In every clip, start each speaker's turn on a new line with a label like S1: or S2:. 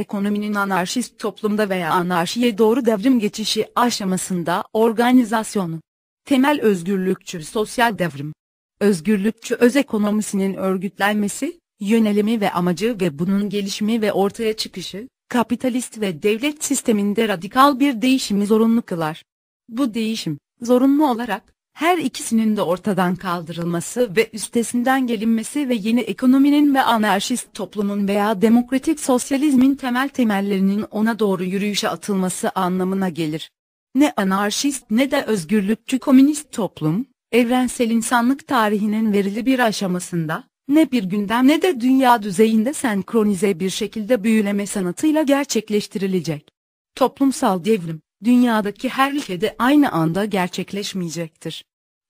S1: ekonominin anarşist toplumda veya anarşiye doğru devrim geçişi aşamasında organizasyonu. Temel özgürlükçü sosyal devrim. Özgürlükçü öz ekonomisinin örgütlenmesi, yönelimi ve amacı ve bunun gelişimi ve ortaya çıkışı, kapitalist ve devlet sisteminde radikal bir değişimi zorunlu kılar. Bu değişim, zorunlu olarak, her ikisinin de ortadan kaldırılması ve üstesinden gelinmesi ve yeni ekonominin ve anarşist toplumun veya demokratik sosyalizmin temel temellerinin ona doğru yürüyüşe atılması anlamına gelir. Ne anarşist ne de özgürlükçü komünist toplum, evrensel insanlık tarihinin verili bir aşamasında, ne bir gündem ne de dünya düzeyinde senkronize bir şekilde büyüleme sanatıyla gerçekleştirilecek. Toplumsal devrim, dünyadaki her ülkede aynı anda gerçekleşmeyecektir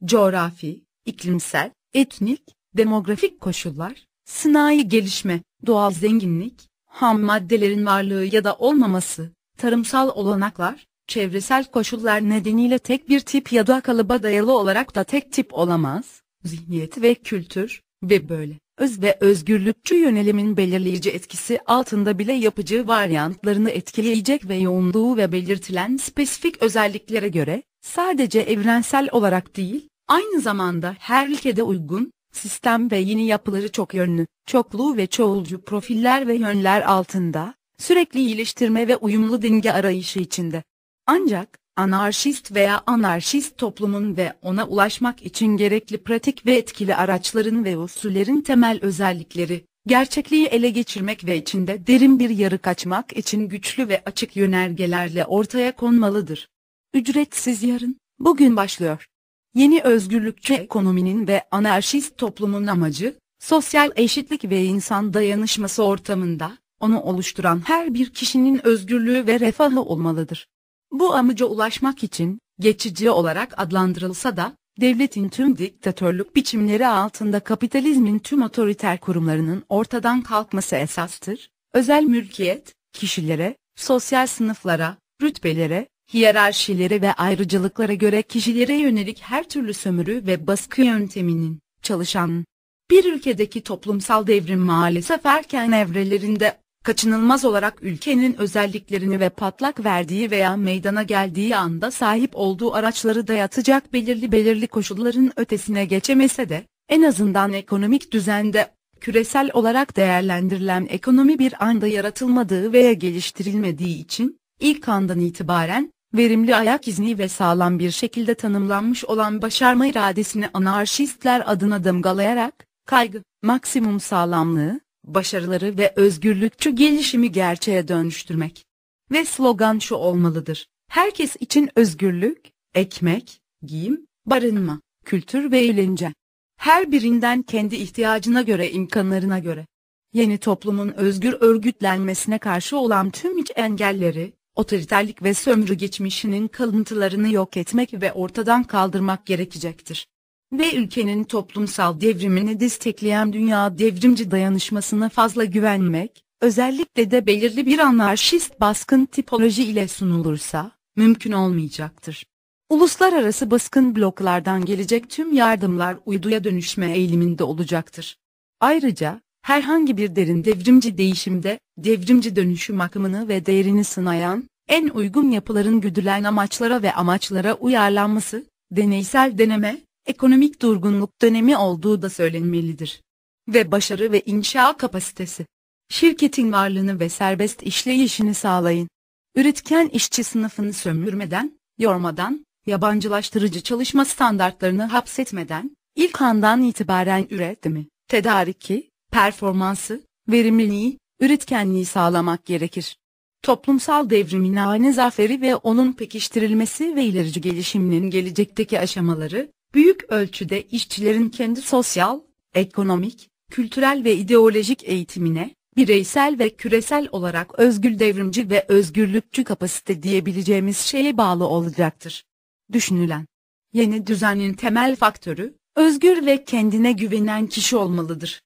S1: coğrafi, iklimsel, etnik, demografik koşullar, sınai gelişme, doğal zenginlik, ham maddelerin varlığı ya da olmaması, tarımsal olanaklar, çevresel koşullar nedeniyle tek bir tip ya da kalıba dayalı olarak da tek tip olamaz, zihniyet ve kültür ve böyle öz ve özgürlükçü yönelimin belirleyici etkisi altında bile yapıcı varyantlarını etkileyecek ve yoğunluğu ve belirtilen spesifik özelliklere göre, sadece evrensel olarak değil, Aynı zamanda her ülkede uygun, sistem ve yeni yapıları çok yönlü, çoklu ve çoğulcu profiller ve yönler altında, sürekli iyileştirme ve uyumlu denge arayışı içinde. Ancak, anarşist veya anarşist toplumun ve ona ulaşmak için gerekli pratik ve etkili araçların ve usullerin temel özellikleri, gerçekliği ele geçirmek ve içinde derin bir yarı kaçmak için güçlü ve açık yönergelerle ortaya konmalıdır. Ücretsiz yarın, bugün başlıyor. Yeni özgürlükçü ekonominin ve anarşist toplumun amacı, sosyal eşitlik ve insan dayanışması ortamında, onu oluşturan her bir kişinin özgürlüğü ve refahı olmalıdır. Bu amaca ulaşmak için, geçici olarak adlandırılsa da, devletin tüm diktatörlük biçimleri altında kapitalizmin tüm otoriter kurumlarının ortadan kalkması esastır, özel mülkiyet, kişilere, sosyal sınıflara, rütbelere, hiyerarşilere ve ayrıcalıklara göre kişilere yönelik her türlü sömürü ve baskı yönteminin, çalışan, bir ülkedeki toplumsal devrim maalesef erken evrelerinde, kaçınılmaz olarak ülkenin özelliklerini ve patlak verdiği veya meydana geldiği anda sahip olduğu araçları dayatacak belirli belirli koşulların ötesine geçemese de, en azından ekonomik düzende, küresel olarak değerlendirilen ekonomi bir anda yaratılmadığı veya geliştirilmediği için, ilk andan itibaren, verimli ayak izni ve sağlam bir şekilde tanımlanmış olan başarma iradesini anarşistler adına damgalayarak, kaygı, maksimum sağlamlığı, başarıları ve özgürlükçü gelişimi gerçeğe dönüştürmek. Ve slogan şu olmalıdır, herkes için özgürlük, ekmek, giyim, barınma, kültür ve eğlence. Her birinden kendi ihtiyacına göre imkanlarına göre. Yeni toplumun özgür örgütlenmesine karşı olan tüm iç engelleri, otoriterlik ve sömürü geçmişinin kalıntılarını yok etmek ve ortadan kaldırmak gerekecektir. Ve ülkenin toplumsal devrimini destekleyen dünya devrimci dayanışmasına fazla güvenmek, özellikle de belirli bir anarşist baskın tipoloji ile sunulursa, mümkün olmayacaktır. Uluslararası baskın bloklardan gelecek tüm yardımlar uyduya dönüşme eğiliminde olacaktır. Ayrıca, herhangi bir derin devrimci değişimde, devrimci dönüşüm akımını ve değerini sınayan, en uygun yapıların güdülen amaçlara ve amaçlara uyarlanması, deneysel deneme, ekonomik durgunluk dönemi olduğu da söylenmelidir. Ve başarı ve inşa kapasitesi. Şirketin varlığını ve serbest işleyişini sağlayın. Üretken işçi sınıfını sömürmeden, yormadan, yabancılaştırıcı çalışma standartlarını hapsetmeden, ilk andan itibaren üretimi, tedariki, performansı, verimliliği, üretkenliği sağlamak gerekir toplumsal devrimin ani zaferi ve onun pekiştirilmesi ve ilerici gelişiminin gelecekteki aşamaları, büyük ölçüde işçilerin kendi sosyal, ekonomik, kültürel ve ideolojik eğitimine, bireysel ve küresel olarak özgür devrimci ve özgürlükçü kapasite diyebileceğimiz şeye bağlı olacaktır. Düşünülen yeni düzenin temel faktörü, özgür ve kendine güvenen kişi olmalıdır.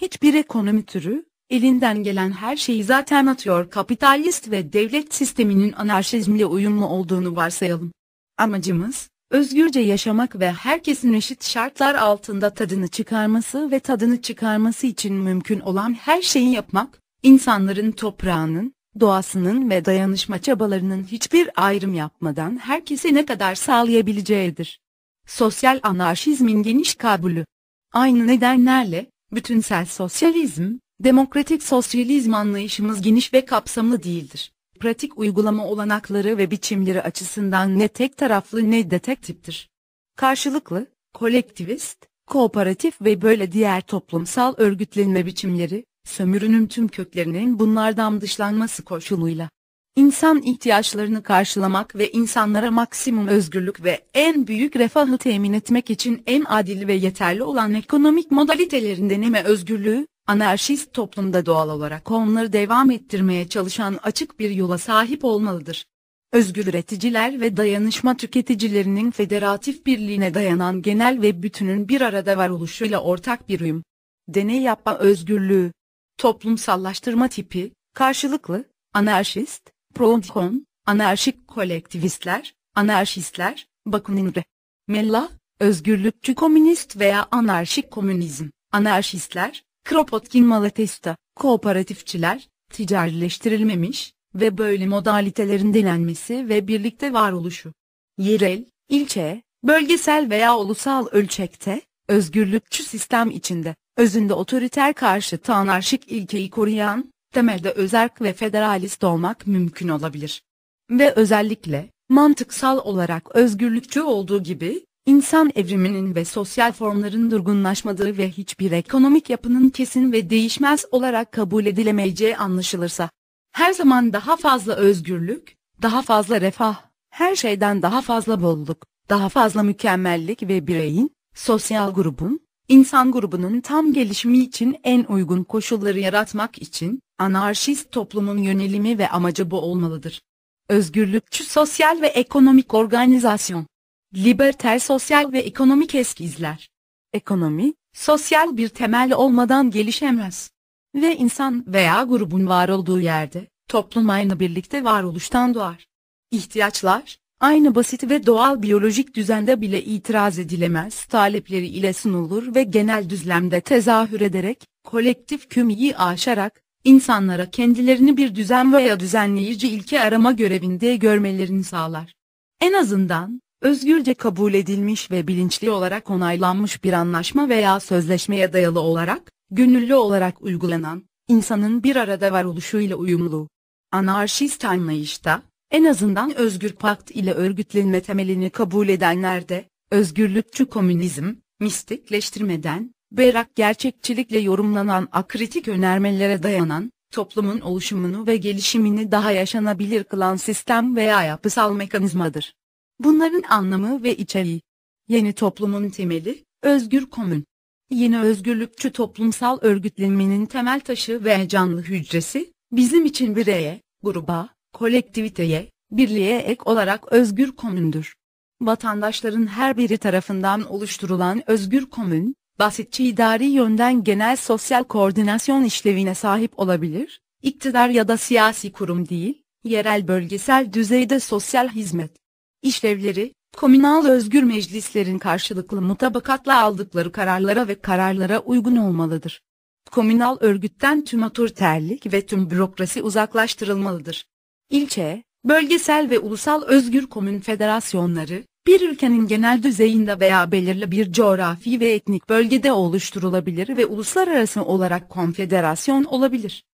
S1: Hiçbir ekonomi türü, Elinden gelen her şeyi zaten atıyor kapitalist ve devlet sisteminin anarşizmle uyumlu olduğunu varsayalım. Amacımız, özgürce yaşamak ve herkesin eşit şartlar altında tadını çıkarması ve tadını çıkarması için mümkün olan her şeyi yapmak, insanların toprağının, doğasının ve dayanışma çabalarının hiçbir ayrım yapmadan herkese ne kadar sağlayabileceğidir. Sosyal anarşizmin geniş kabulü. Aynı nedenlerle, bütünsel sosyalizm, Demokratik sosyalizm anlayışımız geniş ve kapsamlı değildir. Pratik uygulama olanakları ve biçimleri açısından ne tek taraflı ne de tek tiptir. Karşılıklı, kolektivist, kooperatif ve böyle diğer toplumsal örgütlenme biçimleri, sömürünün tüm köklerinin bunlardan dışlanması koşuluyla. İnsan ihtiyaçlarını karşılamak ve insanlara maksimum özgürlük ve en büyük refahı temin etmek için en adil ve yeterli olan ekonomik modalitelerin deneme özgürlüğü, anarşist toplumda doğal olarak onları devam ettirmeye çalışan açık bir yola sahip olmalıdır. Özgür üreticiler ve dayanışma tüketicilerinin federatif birliğine dayanan genel ve bütünün bir arada varoluşuyla ortak bir uyum. Deney yapma özgürlüğü. Toplumsallaştırma tipi, karşılıklı, anarşist, prodikon, anarşik kolektivistler, anarşistler, bakuninre. Mella, özgürlükçü komünist veya anarşik komünizm, anarşistler, Kropotkin Malatesta, kooperatifçiler, ticarileştirilmemiş ve böyle modalitelerin delenmesi ve birlikte varoluşu. Yerel, ilçe, bölgesel veya ulusal ölçekte, özgürlükçü sistem içinde, özünde otoriter karşı anarşik ilkeyi koruyan, temelde özerk ve federalist olmak mümkün olabilir. Ve özellikle, mantıksal olarak özgürlükçü olduğu gibi, İnsan evriminin ve sosyal formların durgunlaşmadığı ve hiçbir ekonomik yapının kesin ve değişmez olarak kabul edilemeyeceği anlaşılırsa, her zaman daha fazla özgürlük, daha fazla refah, her şeyden daha fazla bolluk, daha fazla mükemmellik ve bireyin, sosyal grubun, insan grubunun tam gelişimi için en uygun koşulları yaratmak için, anarşist toplumun yönelimi ve amacı bu olmalıdır. Özgürlükçü sosyal ve ekonomik organizasyon Libertel sosyal ve ekonomik eskizler. Ekonomi, sosyal bir temel olmadan gelişemez. Ve insan veya grubun var olduğu yerde, toplum aynı birlikte varoluştan doğar. İhtiyaçlar, aynı basit ve doğal biyolojik düzende bile itiraz edilemez talepleri ile sunulur ve genel düzlemde tezahür ederek, kolektif kümeyi aşarak, insanlara kendilerini bir düzen veya düzenleyici ilke arama görevinde görmelerini sağlar. En azından, özgürce kabul edilmiş ve bilinçli olarak onaylanmış bir anlaşma veya sözleşmeye dayalı olarak, gönüllü olarak uygulanan, insanın bir arada varoluşuyla uyumlu. Anarşist anlayışta, en azından özgür pakt ile örgütlenme temelini kabul edenlerde, özgürlükçü komünizm, mistikleştirmeden, berrak gerçekçilikle yorumlanan akritik önermelere dayanan, toplumun oluşumunu ve gelişimini daha yaşanabilir kılan sistem veya yapısal mekanizmadır. Bunların anlamı ve içeriği. Yeni toplumun temeli, özgür komün. Yeni özgürlükçü toplumsal örgütlenmenin temel taşı ve canlı hücresi, bizim için bireye, gruba, kolektiviteye, birliğe ek olarak özgür komündür. Vatandaşların her biri tarafından oluşturulan özgür komün, basitçe idari yönden genel sosyal koordinasyon işlevine sahip olabilir, iktidar ya da siyasi kurum değil, yerel bölgesel düzeyde sosyal hizmet işlevleri, komünal özgür meclislerin karşılıklı mutabakatla aldıkları kararlara ve kararlara uygun olmalıdır. Komünal örgütten tüm otoriterlik ve tüm bürokrasi uzaklaştırılmalıdır. İlçe, bölgesel ve ulusal özgür komün federasyonları, bir ülkenin genel düzeyinde veya belirli bir coğrafi ve etnik bölgede oluşturulabilir ve uluslararası olarak konfederasyon olabilir.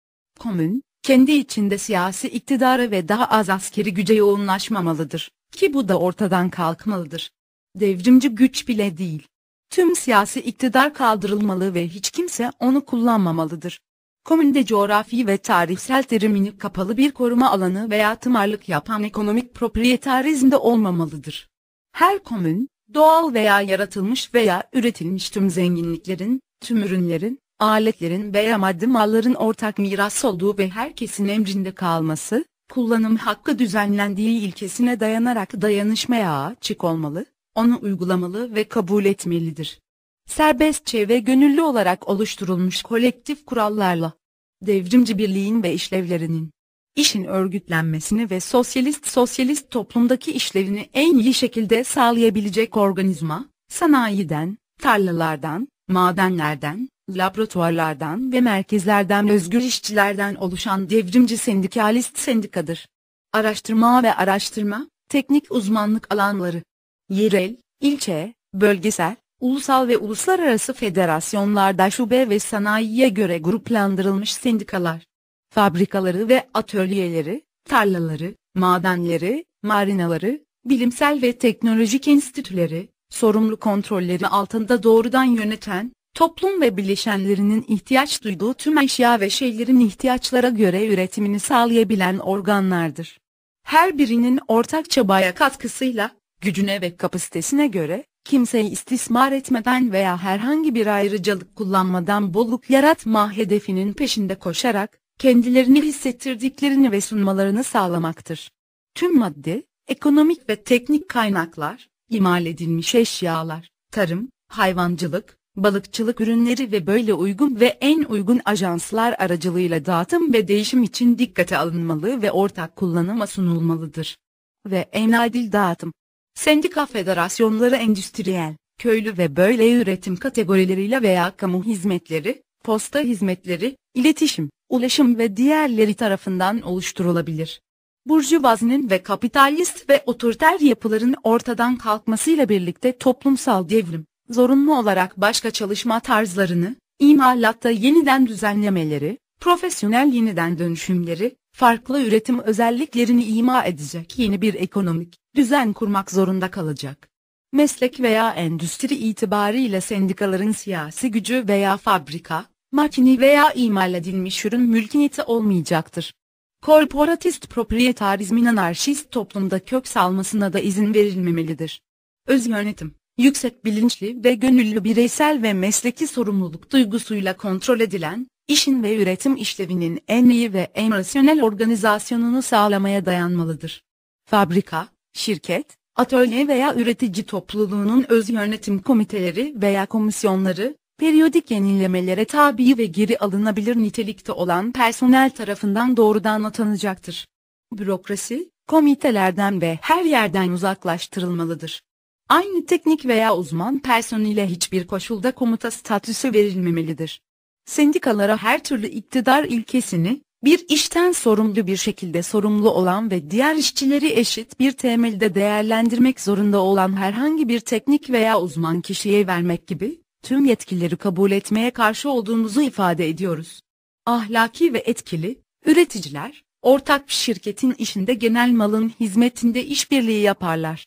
S1: Komün, kendi içinde siyasi iktidarı ve daha az askeri güce yoğunlaşmamalıdır. Ki bu da ortadan kalkmalıdır. Devrimci güç bile değil. Tüm siyasi iktidar kaldırılmalı ve hiç kimse onu kullanmamalıdır. Komünde coğrafi ve tarihsel terimini kapalı bir koruma alanı veya tımarlık yapan ekonomik propriyeterizmde olmamalıdır. Her komün, doğal veya yaratılmış veya üretilmiş tüm zenginliklerin, tüm ürünlerin, aletlerin veya maddi malların ortak miras olduğu ve herkesin emrinde kalması, kullanım hakkı düzenlendiği ilkesine dayanarak dayanışmaya açık olmalı, onu uygulamalı ve kabul etmelidir. Serbestçe ve gönüllü olarak oluşturulmuş kolektif kurallarla, devrimci birliğin ve işlevlerinin, işin örgütlenmesini ve sosyalist sosyalist toplumdaki işlevini en iyi şekilde sağlayabilecek organizma, sanayiden, tarlalardan, madenlerden, laboratuvarlardan ve merkezlerden özgür işçilerden oluşan devrimci sendikalist sendikadır. Araştırma ve araştırma, teknik uzmanlık alanları, yerel, ilçe, bölgesel, ulusal ve uluslararası federasyonlarda şube ve sanayiye göre gruplandırılmış sendikalar, fabrikaları ve atölyeleri, tarlaları, madenleri, marinaları, bilimsel ve teknolojik enstitüleri, sorumlu kontrolleri altında doğrudan yöneten, toplum ve bileşenlerinin ihtiyaç duyduğu tüm eşya ve şeylerin ihtiyaçlara göre üretimini sağlayabilen organlardır. Her birinin ortak çabaya katkısıyla, gücüne ve kapasitesine göre, kimseyi istismar etmeden veya herhangi bir ayrıcalık kullanmadan bolluk yaratma hedefinin peşinde koşarak, kendilerini hissettirdiklerini ve sunmalarını sağlamaktır. Tüm maddi, ekonomik ve teknik kaynaklar, imal edilmiş eşyalar, tarım, hayvancılık, balıkçılık ürünleri ve böyle uygun ve en uygun ajanslar aracılığıyla dağıtım ve değişim için dikkate alınmalı ve ortak kullanıma sunulmalıdır. Ve en adil dağıtım. Sendika federasyonları endüstriyel, köylü ve böyle üretim kategorileriyle veya kamu hizmetleri, posta hizmetleri, iletişim, ulaşım ve diğerleri tarafından oluşturulabilir. Burjuvazinin ve kapitalist ve otoriter yapıların ortadan kalkmasıyla birlikte toplumsal devrim, zorunlu olarak başka çalışma tarzlarını, imalatta yeniden düzenlemeleri, profesyonel yeniden dönüşümleri, farklı üretim özelliklerini ima edecek yeni bir ekonomik düzen kurmak zorunda kalacak. Meslek veya endüstri itibariyle sendikaların siyasi gücü veya fabrika, makine veya imal edilmiş ürün mülkiyeti olmayacaktır. Korporatist proprietarizmin anarşist toplumda kök salmasına da izin verilmemelidir. Öz yönetim yüksek bilinçli ve gönüllü bireysel ve mesleki sorumluluk duygusuyla kontrol edilen, işin ve üretim işlevinin en iyi ve en rasyonel organizasyonunu sağlamaya dayanmalıdır. Fabrika, şirket, atölye veya üretici topluluğunun öz yönetim komiteleri veya komisyonları, periyodik yenilemelere tabi ve geri alınabilir nitelikte olan personel tarafından doğrudan atanacaktır. Bürokrasi, komitelerden ve her yerden uzaklaştırılmalıdır. Aynı teknik veya uzman personele hiçbir koşulda komuta statüsü verilmemelidir. Sendikalara her türlü iktidar ilkesini, bir işten sorumlu bir şekilde sorumlu olan ve diğer işçileri eşit bir temelde değerlendirmek zorunda olan herhangi bir teknik veya uzman kişiye vermek gibi, tüm yetkileri kabul etmeye karşı olduğumuzu ifade ediyoruz. Ahlaki ve etkili, üreticiler, ortak bir şirketin işinde genel malın hizmetinde işbirliği yaparlar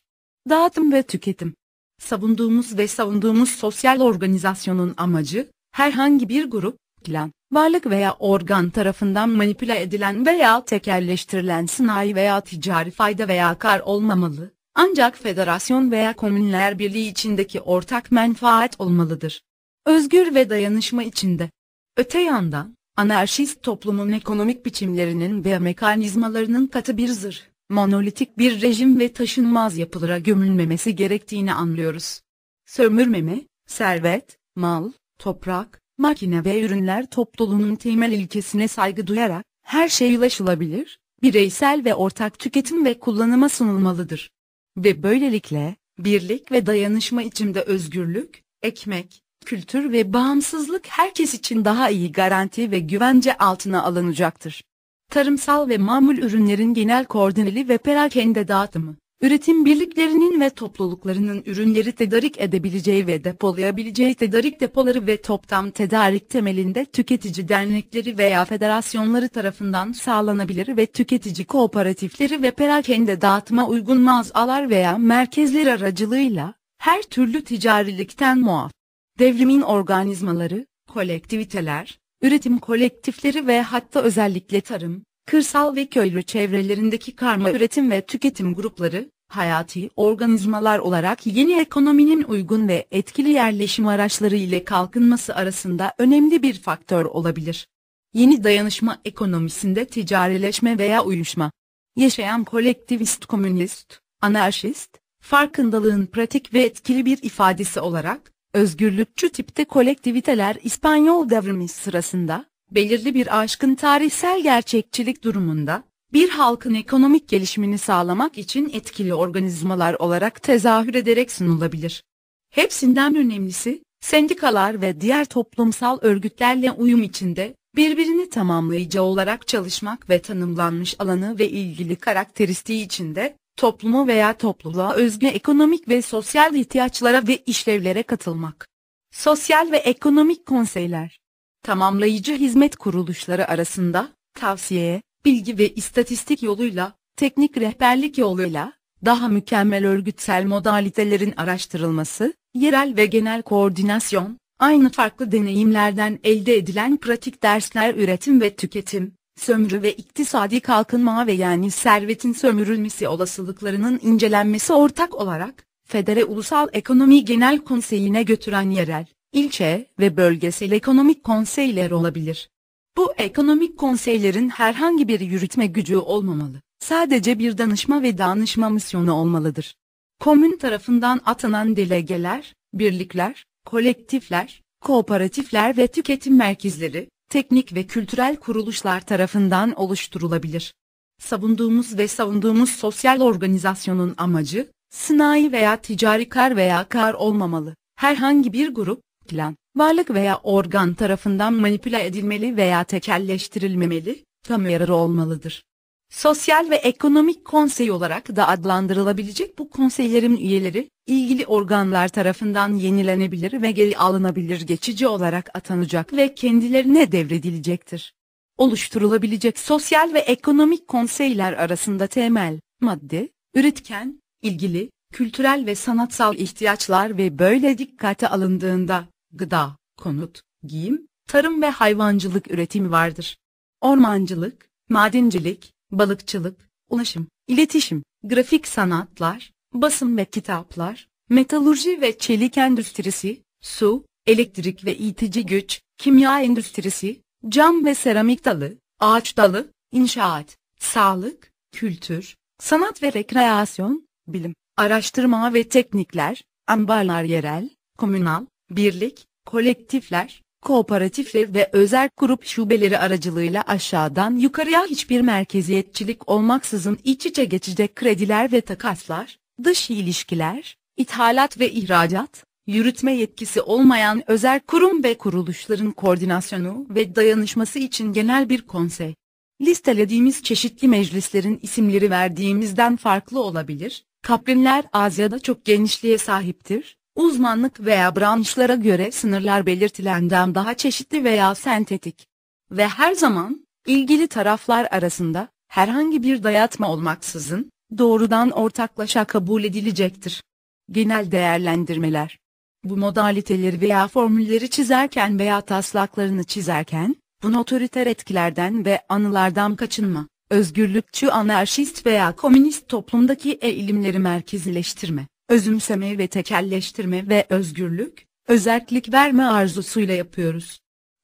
S1: dağıtım ve tüketim. Savunduğumuz ve savunduğumuz sosyal organizasyonun amacı, herhangi bir grup, plan, varlık veya organ tarafından manipüle edilen veya tekerleştirilen sınai veya ticari fayda veya kar olmamalı, ancak federasyon veya komünler birliği içindeki ortak menfaat olmalıdır. Özgür ve dayanışma içinde. Öte yandan, anarşist toplumun ekonomik biçimlerinin ve mekanizmalarının katı bir zırh monolitik bir rejim ve taşınmaz yapılara gömülmemesi gerektiğini anlıyoruz. Sömürmeme, servet, mal, toprak, makine ve ürünler toplumunun temel ilkesine saygı duyarak, her şey ulaşılabilir, bireysel ve ortak tüketim ve kullanıma sunulmalıdır. Ve böylelikle, birlik ve dayanışma içinde özgürlük, ekmek, kültür ve bağımsızlık herkes için daha iyi garanti ve güvence altına alınacaktır tarımsal ve mamul ürünlerin genel koordineli ve perakende dağıtımı, üretim birliklerinin ve topluluklarının ürünleri tedarik edebileceği ve depolayabileceği tedarik depoları ve toptan tedarik temelinde tüketici dernekleri veya federasyonları tarafından sağlanabilir ve tüketici kooperatifleri ve perakende dağıtma uygun mağazalar veya merkezler aracılığıyla, her türlü ticarilikten muaf. Devrimin organizmaları, kolektiviteler, üretim kolektifleri ve hatta özellikle tarım, kırsal ve köylü çevrelerindeki karma üretim ve tüketim grupları, hayati organizmalar olarak yeni ekonominin uygun ve etkili yerleşim araçları ile kalkınması arasında önemli bir faktör olabilir. Yeni dayanışma ekonomisinde ticarileşme veya uyuşma. Yaşayan kolektivist komünist, anarşist, farkındalığın pratik ve etkili bir ifadesi olarak, Özgürlükçü tipte kolektiviteler İspanyol devrimi sırasında, belirli bir aşkın tarihsel gerçekçilik durumunda, bir halkın ekonomik gelişimini sağlamak için etkili organizmalar olarak tezahür ederek sunulabilir. Hepsinden önemlisi, sendikalar ve diğer toplumsal örgütlerle uyum içinde, birbirini tamamlayıcı olarak çalışmak ve tanımlanmış alanı ve ilgili karakteristiği içinde, topluma veya topluluğa özgü ekonomik ve sosyal ihtiyaçlara ve işlevlere katılmak. Sosyal ve ekonomik konseyler. Tamamlayıcı hizmet kuruluşları arasında, tavsiye, bilgi ve istatistik yoluyla, teknik rehberlik yoluyla, daha mükemmel örgütsel modalitelerin araştırılması, yerel ve genel koordinasyon, aynı farklı deneyimlerden elde edilen pratik dersler üretim ve tüketim, sömürü ve iktisadi kalkınma ve yani servetin sömürülmesi olasılıklarının incelenmesi ortak olarak, Federe Ulusal Ekonomi Genel Konseyi'ne götüren yerel, ilçe ve bölgesel ekonomik konseyler olabilir. Bu ekonomik konseylerin herhangi bir yürütme gücü olmamalı, sadece bir danışma ve danışma misyonu olmalıdır. Komün tarafından atanan delegeler, birlikler, kolektifler, kooperatifler ve tüketim merkezleri, teknik ve kültürel kuruluşlar tarafından oluşturulabilir. Savunduğumuz ve savunduğumuz sosyal organizasyonun amacı, sınai veya ticari kar veya kar olmamalı. Herhangi bir grup, plan, varlık veya organ tarafından manipüle edilmeli veya tekelleştirilmemeli, tam yararı olmalıdır. Sosyal ve Ekonomik Konsey olarak da adlandırılabilecek bu konseylerin üyeleri, ilgili organlar tarafından yenilenebilir ve geri alınabilir geçici olarak atanacak ve kendilerine devredilecektir. Oluşturulabilecek sosyal ve ekonomik konseyler arasında temel, madde, üretken, ilgili, kültürel ve sanatsal ihtiyaçlar ve böyle dikkate alındığında, gıda, konut, giyim, tarım ve hayvancılık üretimi vardır. Ormancılık, madencilik, balıkçılık, ulaşım, iletişim, grafik sanatlar, basın ve kitaplar, metalurji ve çelik endüstrisi, su, elektrik ve itici güç, kimya endüstrisi, cam ve seramik dalı, ağaç dalı, inşaat, sağlık, kültür, sanat ve rekreasyon, bilim, araştırma ve teknikler, ambarlar yerel, komünal, birlik, kolektifler, Kooperatifler ve özel grup şubeleri aracılığıyla aşağıdan yukarıya hiçbir merkeziyetçilik olmaksızın iç içe geçecek krediler ve takaslar, dış ilişkiler, ithalat ve ihracat, yürütme yetkisi olmayan özel kurum ve kuruluşların koordinasyonu ve dayanışması için genel bir konsey. Listelediğimiz çeşitli meclislerin isimleri verdiğimizden farklı olabilir, kaprinler Asya'da çok genişliğe sahiptir, uzmanlık veya branşlara göre sınırlar belirtilenden daha çeşitli veya sentetik. Ve her zaman, ilgili taraflar arasında, herhangi bir dayatma olmaksızın, doğrudan ortaklaşa kabul edilecektir. Genel değerlendirmeler Bu modaliteleri veya formülleri çizerken veya taslaklarını çizerken, bu notoriter etkilerden ve anılardan kaçınma, özgürlükçü anarşist veya komünist toplumdaki eğilimleri merkezileştirme özümseme ve tekelleştirme ve özgürlük, özellik verme arzusuyla yapıyoruz.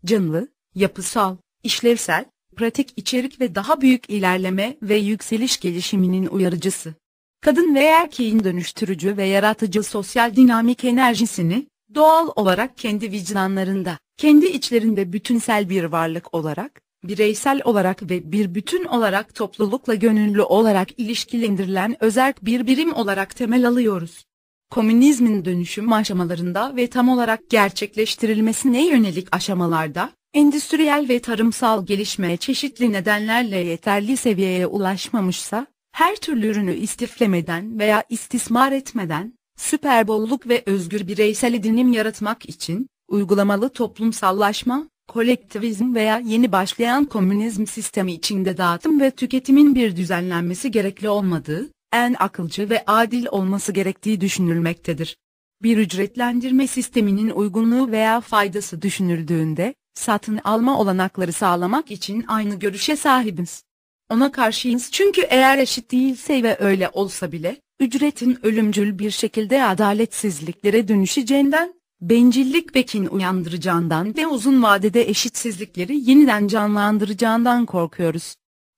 S1: Canlı, yapısal, işlevsel, pratik içerik ve daha büyük ilerleme ve yükseliş gelişiminin uyarıcısı. Kadın ve erkeğin dönüştürücü ve yaratıcı sosyal dinamik enerjisini, doğal olarak kendi vicdanlarında, kendi içlerinde bütünsel bir varlık olarak, bireysel olarak ve bir bütün olarak toplulukla gönüllü olarak ilişkilendirilen özerk bir birim olarak temel alıyoruz. Komünizmin dönüşüm aşamalarında ve tam olarak gerçekleştirilmesine yönelik aşamalarda, endüstriyel ve tarımsal gelişme çeşitli nedenlerle yeterli seviyeye ulaşmamışsa, her türlü ürünü istiflemeden veya istismar etmeden, süper bolluk ve özgür bireysel edinim yaratmak için, uygulamalı toplumsallaşma, kolektivizm veya yeni başlayan komünizm sistemi içinde dağıtım ve tüketimin bir düzenlenmesi gerekli olmadığı, en akılcı ve adil olması gerektiği düşünülmektedir. Bir ücretlendirme sisteminin uygunluğu veya faydası düşünüldüğünde, satın alma olanakları sağlamak için aynı görüşe sahibiz. Ona karşıyız çünkü eğer eşit değilse ve öyle olsa bile, ücretin ölümcül bir şekilde adaletsizliklere dönüşeceğinden, bencillik ve kin uyandıracağından ve uzun vadede eşitsizlikleri yeniden canlandıracağından korkuyoruz.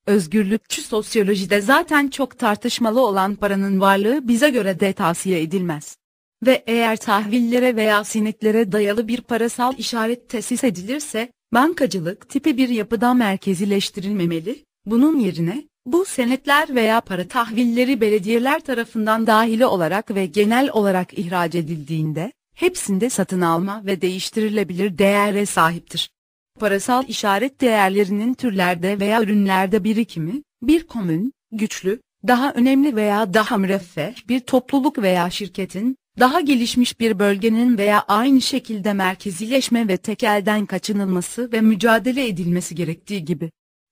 S1: Özgürlükçü sosyolojide zaten çok tartışmalı olan paranın varlığı bize göre de tavsiye edilmez. Ve eğer tahvillere veya sinetlere dayalı bir parasal işaret tesis edilirse, bankacılık tipi bir yapıda merkezileştirilmemeli, bunun yerine, bu senetler veya para tahvilleri belediyeler tarafından dahili olarak ve genel olarak ihraç edildiğinde, hepsinde satın alma ve değiştirilebilir değere sahiptir. Parasal işaret değerlerinin türlerde veya ürünlerde birikimi, bir komün, güçlü, daha önemli veya daha müreffeh bir topluluk veya şirketin, daha gelişmiş bir bölgenin veya aynı şekilde merkezileşme ve tekelden kaçınılması ve mücadele edilmesi gerektiği gibi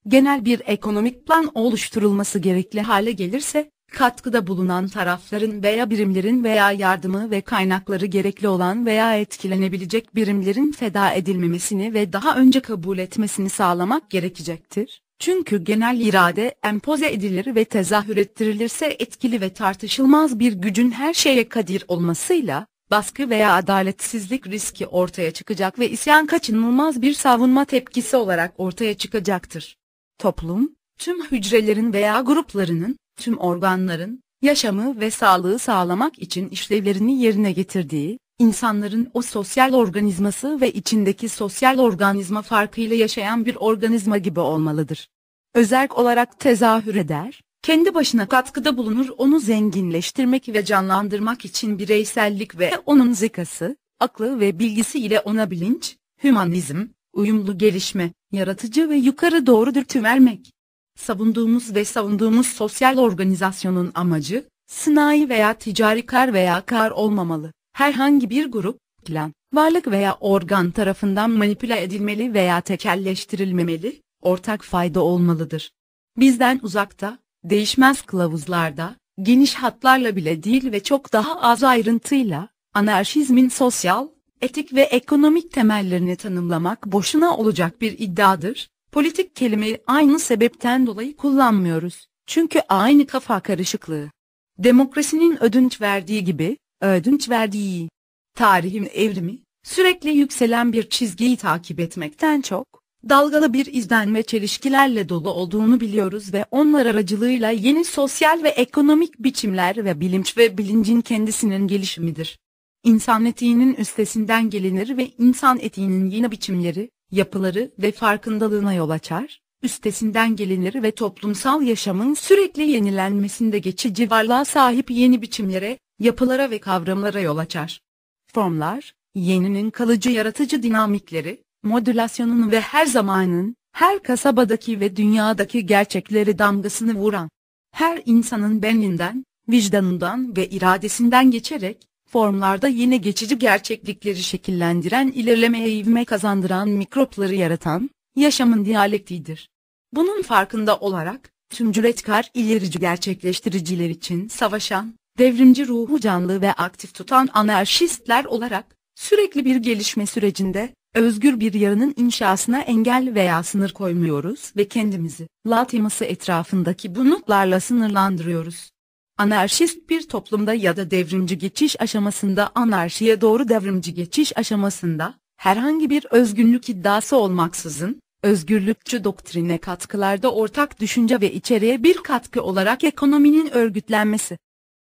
S1: genel bir ekonomik plan oluşturulması gerekli hale gelirse, katkıda bulunan tarafların veya birimlerin veya yardımı ve kaynakları gerekli olan veya etkilenebilecek birimlerin feda edilmemesini ve daha önce kabul etmesini sağlamak gerekecektir. Çünkü genel irade empoze edilir ve tezahür ettirilirse etkili ve tartışılmaz bir gücün her şeye kadir olmasıyla, baskı veya adaletsizlik riski ortaya çıkacak ve isyan kaçınılmaz bir savunma tepkisi olarak ortaya çıkacaktır. Toplum, tüm hücrelerin veya gruplarının, tüm organların, yaşamı ve sağlığı sağlamak için işlevlerini yerine getirdiği, insanların o sosyal organizması ve içindeki sosyal organizma farkıyla yaşayan bir organizma gibi olmalıdır. Özerk olarak tezahür eder, kendi başına katkıda bulunur onu zenginleştirmek ve canlandırmak için bireysellik ve onun zekası, aklı ve bilgisi ile ona bilinç, hümanizm, uyumlu gelişme, yaratıcı ve yukarı doğru dürtüvermek, Savunduğumuz ve savunduğumuz sosyal organizasyonun amacı, sınai veya ticari kar veya kar olmamalı. Herhangi bir grup, plan, varlık veya organ tarafından manipüle edilmeli veya tekelleştirilmemeli, ortak fayda olmalıdır. Bizden uzakta, değişmez kılavuzlarda, geniş hatlarla bile değil ve çok daha az ayrıntıyla, anarşizmin sosyal, etik ve ekonomik temellerini tanımlamak boşuna olacak bir iddiadır. Politik kelimeyi aynı sebepten dolayı kullanmıyoruz. Çünkü aynı kafa karışıklığı. Demokrasinin ödünç verdiği gibi, ödünç verdiği. Tarihin evrimi, sürekli yükselen bir çizgiyi takip etmekten çok, dalgalı bir izlenme çelişkilerle dolu olduğunu biliyoruz ve onlar aracılığıyla yeni sosyal ve ekonomik biçimler ve bilinç ve bilincin kendisinin gelişimidir. İnsan etiğinin üstesinden gelinir ve insan etiğinin yeni biçimleri, yapıları ve farkındalığına yol açar, üstesinden gelinir ve toplumsal yaşamın sürekli yenilenmesinde geçici varlığa sahip yeni biçimlere, yapılara ve kavramlara yol açar. Formlar, yeninin kalıcı yaratıcı dinamikleri, modülasyonunu ve her zamanın, her kasabadaki ve dünyadaki gerçekleri damgasını vuran, her insanın beninden, vicdanından ve iradesinden geçerek, formlarda yine geçici gerçeklikleri şekillendiren ilerlemeye ivme kazandıran mikropları yaratan, yaşamın diyalektidir. Bunun farkında olarak, tüm cüretkar ilerici gerçekleştiriciler için savaşan, devrimci ruhu canlı ve aktif tutan anarşistler olarak, sürekli bir gelişme sürecinde, özgür bir yarının inşasına engel veya sınır koymuyoruz ve kendimizi, latiması etrafındaki bunutlarla sınırlandırıyoruz. Anarşist bir toplumda ya da devrimci geçiş aşamasında anarşiye doğru devrimci geçiş aşamasında, herhangi bir özgünlük iddiası olmaksızın, özgürlükçü doktrine katkılarda ortak düşünce ve içeriye bir katkı olarak ekonominin örgütlenmesi,